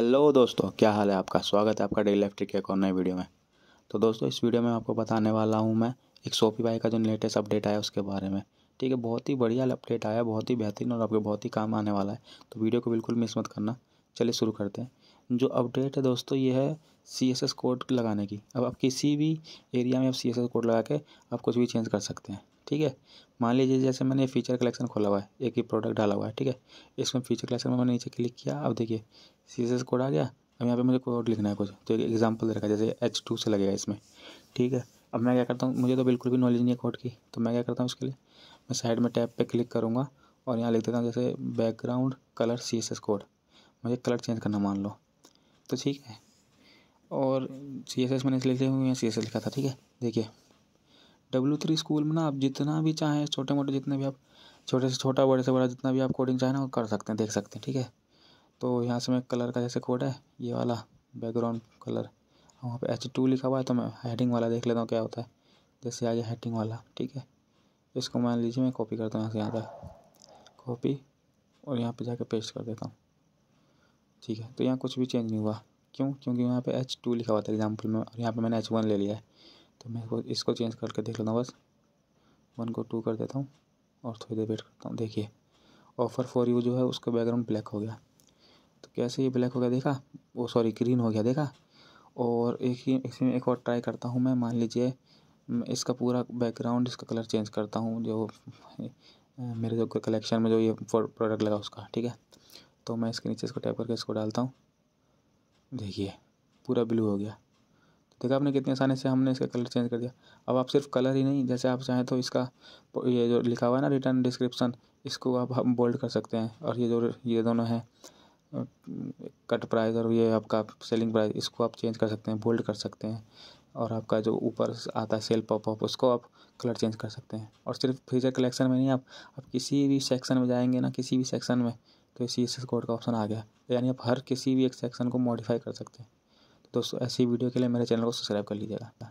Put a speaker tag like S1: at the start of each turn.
S1: hello दोस्तों क्या हाल है आपका स्वागत है आपका डेली इलेक्ट्रिक एक और नए वीडियो में तो दोस्तों इस वीडियो में आपको बताने वाला हूँ मैं एक सोपी बाई का जो लेटेस्ट अपडेट आया उसके बारे में ठीक है बहुत ही बढ़िया अपडेट आया बहुत ही बेहतरीन और आपके बहुत ही काम आने वाला है तो वीडियो को बिल्कुल मिस मत करना चलिए शुरू करते हैं जो अपडेट है दोस्तों ये है सी एस एस कोड लगाने की अब आप किसी भी एरिया में आप सी एस एस कोड लगा के आप कुछ भी चेंज कर सकते हैं ठीक है मान लीजिए जैसे मैंने फीचर कलेक्शन खोला हुआ है एक ही प्रोडक्ट डाला हुआ है ठीक है इसमें फीचर कलेक्शन में मैंने नीचे क्लिक किया अब देखिए सी एस कोड आ गया अब यहाँ पे मुझे कोड लिखना है कुछ तो एक एग्जाम्पल दे रखा है जैसे एच टू से लगेगा इसमें ठीक है अब मैं क्या करता हूँ मुझे तो बिल्कुल भी नॉलेज नहीं है कोड की तो मैं क्या करता हूँ उसके लिए मैं साइड में टैप पर क्लिक करूँगा और यहाँ लिख देता हूँ जैसे background colour C S S code मुझे कलर चेंज करना मान लो तो ठीक है और सी एस एस मैंने इसलिए लिखे हुए सी एस एस लिखा था ठीक है देखिए डब्ल्यू थ्री स्कूल में ना आप जितना भी चाहें छोटे मोटे जितने भी आप छोटे से छोटा बड़े से बड़ा जितना भी आप कोडिंग चाहें ना वो कर सकते हैं देख सकते हैं ठीक है तो यहाँ से मैं कलर का जैसे कोड है ये वाला बैकग्राउंड कलर वहाँ पर एच टू लिखा हुआ है तो मैं हेडिंग वाला देख लेता हूँ क्या होता है जैसे आ गया हेडिंग वाला ठीक है इसको मान लीजिए मैं कॉपी करता हूँ यहाँ से यहाँ पर कॉपी और यहाँ पर जाके पेस्ट कर देता हूँ ठीक है तो यहाँ कुछ भी चेंज नहीं हुआ क्यों क्योंकि यहाँ पे एच टू लिखा हुआ था एग्जाम्पल में और यहाँ पे मैंने एच वन ले लिया है तो मैं इसको चेंज करके देख लेता हूँ बस वन को टू कर देता हूँ और थोड़ी देर वेट करता हूँ देखिए ऑफ़र फॉर यू जो है उसका बैकग्राउंड ब्लैक हो गया तो कैसे ये ब्लैक हो गया देखा वो सॉरी ग्रीन हो गया देखा और एक ही इसमें एक और ट्राई करता हूँ मैं मान लीजिए इसका पूरा बैकग्राउंड इसका कलर चेंज करता हूँ जो मेरे जो कलेक्शन में जो ये प्रोडक्ट लगा उसका ठीक है तो मैं इसके नीचे इसको टैप करके इसको डालता हूँ देखिए पूरा ब्लू हो गया देखा तो आपने कितनी आसानी से हमने इसका कलर चेंज कर दिया अब आप सिर्फ कलर ही नहीं जैसे आप चाहें तो इसका ये जो लिखा हुआ है ना रिटर्न डिस्क्रिप्सन इसको आप हम बोल्ड कर सकते हैं और ये जो ये दोनों हैं कट प्राइस और ये आपका सेलिंग प्राइस इसको आप चेंज कर सकते हैं बोल्ड कर सकते हैं और आपका जो ऊपर आता है सेल पॉप पॉपअप उसको आप कलर चेंज कर सकते हैं और सिर्फ फीचर कलेक्शन में नहीं आप आप किसी भी सेक्शन में जाएंगे ना किसी भी सेक्शन में तो इसी एस कोड का ऑप्शन आ गया यानी आप हर किसी भी एक सेक्शन को मॉडिफाई कर सकते हैं दोस्तों ऐसी वीडियो के लिए मेरे चैनल को सब्सक्राइब कर लीजिएगा